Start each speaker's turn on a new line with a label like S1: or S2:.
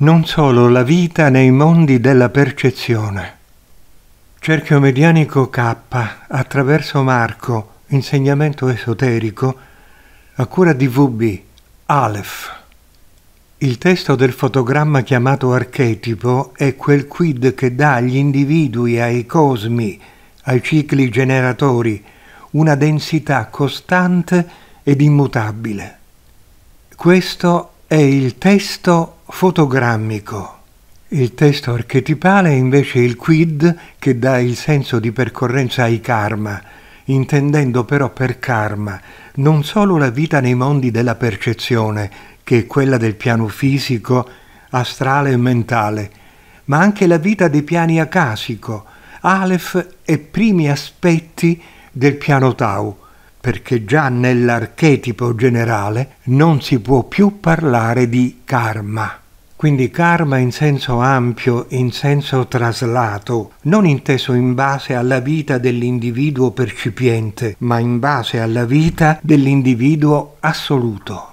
S1: non solo la vita nei mondi della percezione. Cerchio medianico K, attraverso Marco, insegnamento esoterico, a cura di VB, Aleph. Il testo del fotogramma chiamato archetipo è quel quid che dà agli individui, ai cosmi, ai cicli generatori, una densità costante ed immutabile. Questo è il testo fotogrammico. Il testo archetipale è invece il quid che dà il senso di percorrenza ai karma, intendendo però per karma non solo la vita nei mondi della percezione, che è quella del piano fisico, astrale e mentale, ma anche la vita dei piani acasico, Aleph e primi aspetti del piano Tau, perché già nell'archetipo generale non si può più parlare di karma. Quindi karma in senso ampio, in senso traslato, non inteso in base alla vita dell'individuo percipiente, ma in base alla vita dell'individuo assoluto.